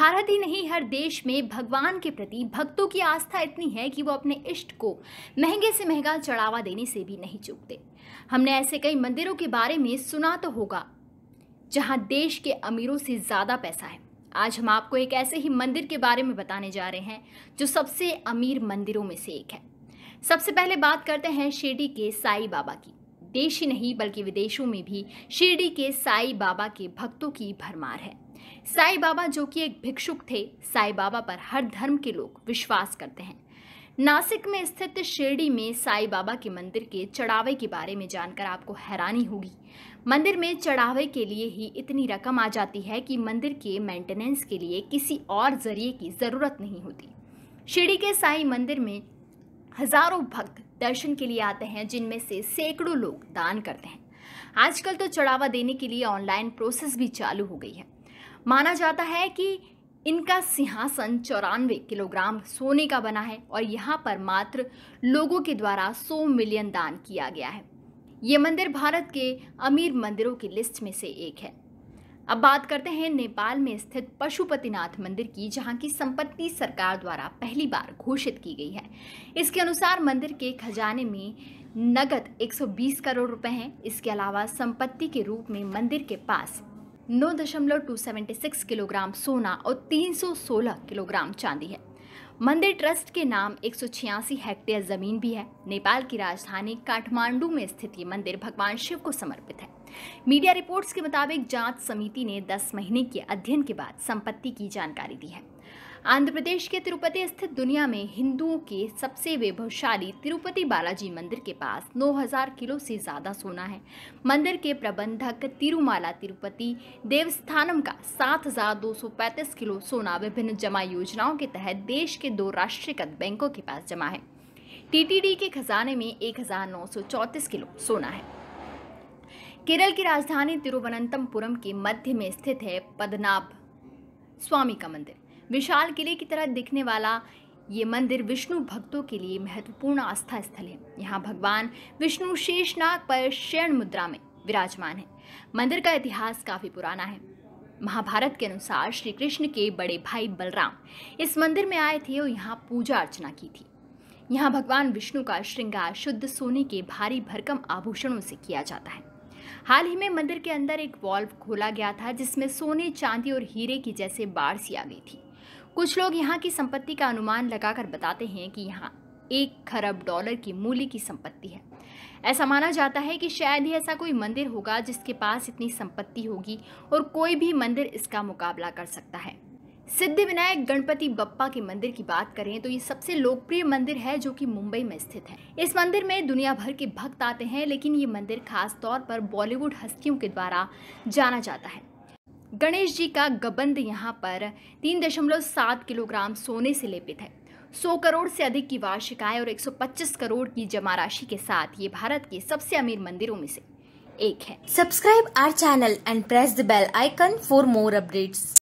भारत ही नहीं हर देश में भगवान के प्रति भक्तों की आस्था इतनी है कि वो अपने इष्ट को महंगे से महंगा चढ़ावा देने से भी नहीं चूकते हमने ऐसे कई मंदिरों के बारे में सुना तो होगा जहाँ देश के अमीरों से ज़्यादा पैसा है आज हम आपको एक ऐसे ही मंदिर के बारे में बताने जा रहे हैं जो सबसे अमीर मंदिरों में से एक है सबसे पहले बात करते हैं शिरडी के साई बाबा की देश ही नहीं बल्कि विदेशों में भी शिरडी के साई बाबा के भक्तों की भरमार है साई बाबा जो कि एक भिक्षुक थे साई बाबा पर हर धर्म के लोग विश्वास करते हैं नासिक में स्थित शिरडी में साई बाबा के मंदिर के चढ़ावे के बारे में जानकर आपको हैरानी होगी मंदिर में चढ़ावे के लिए ही इतनी रकम आ जाती है कि मंदिर के मेंटेनेंस के लिए किसी और जरिए की ज़रूरत नहीं होती शिरडी के साई मंदिर में हजारों भक्त दर्शन के लिए आते हैं जिनमें से सैकड़ों लोग दान करते हैं आजकल तो चढ़ावा देने के लिए ऑनलाइन प्रोसेस भी चालू हो गई है माना जाता है कि इनका सिंहासन चौरानवे किलोग्राम सोने का बना है और यहाँ पर मात्र लोगों के द्वारा 100 मिलियन दान किया गया है ये मंदिर भारत के अमीर मंदिरों की लिस्ट में से एक है अब बात करते हैं नेपाल में स्थित पशुपतिनाथ मंदिर की जहां की संपत्ति सरकार द्वारा पहली बार घोषित की गई है इसके अनुसार मंदिर के खजाने में नगद 120 करोड़ रुपए हैं इसके अलावा संपत्ति के रूप में मंदिर के पास 9.276 किलोग्राम सोना और 316 किलोग्राम चांदी है मंदिर ट्रस्ट के नाम एक हेक्टेयर जमीन भी है नेपाल की राजधानी काठमांडू में स्थित ये मंदिर भगवान शिव को समर्पित है मीडिया रिपोर्ट्स के मुताबिक जांच समिति ने 10 महीने के अध्ययन के बाद संपत्ति की जानकारी दी है आंध्र प्रदेश के तिरुपति स्थित दुनिया में हिंदुओं के सबसे वैभवशाली तिरुपति बालाजी मंदिर के पास 9000 किलो से ज़्यादा सोना है मंदिर के प्रबंधक तिरुमाला तिरुपति देवस्थानम का 7235 किलो सोना विभिन्न जमा योजनाओं के तहत देश के दो राष्ट्रीयकृत बैंकों के पास जमा है टीटीडी के खजाने में एक किलो सोना है केरल की राजधानी तिरुवनंतमपुरम के मध्य में स्थित है पदनाभ स्वामी का मंदिर विशाल किले की तरह दिखने वाला ये मंदिर विष्णु भक्तों के लिए महत्वपूर्ण आस्था स्थल है यहाँ भगवान विष्णु शेषनाग पर शयन मुद्रा में विराजमान है मंदिर का इतिहास काफ़ी पुराना है महाभारत के अनुसार श्री कृष्ण के बड़े भाई बलराम इस मंदिर में आए थे और यहाँ पूजा अर्चना की थी यहाँ भगवान विष्णु का श्रृंगार शुद्ध सोने के भारी भरकम आभूषणों से किया जाता है हाल ही में मंदिर के अंदर एक वॉल्व खोला गया था जिसमें सोने चांदी और हीरे की जैसे बाढ़ सी आ गई थी कुछ लोग यहाँ की संपत्ति का अनुमान लगाकर बताते हैं कि यहाँ एक खरब डॉलर की मूल्य की संपत्ति है ऐसा माना जाता है कि शायद ही ऐसा कोई मंदिर होगा जिसके पास इतनी संपत्ति होगी और कोई भी मंदिर इसका मुकाबला कर सकता है सिद्धि विनायक गणपति बप्पा के मंदिर की बात करें तो ये सबसे लोकप्रिय मंदिर है जो कि मुंबई में स्थित है इस मंदिर में दुनिया भर के भक्त आते हैं लेकिन ये मंदिर खास तौर पर बॉलीवुड हस्तियों के द्वारा जाना जाता है गणेश जी का गबंद यहाँ पर तीन दशमलव सात किलोग्राम सोने से लेपित है सौ करोड़ से अधिक की वार्षिक आय और पच्चीस करोड़ की जमा राशि के साथ ये भारत के सबसे अमीर मंदिरों में से एक है subscribe our channel and press the bell icon for more updates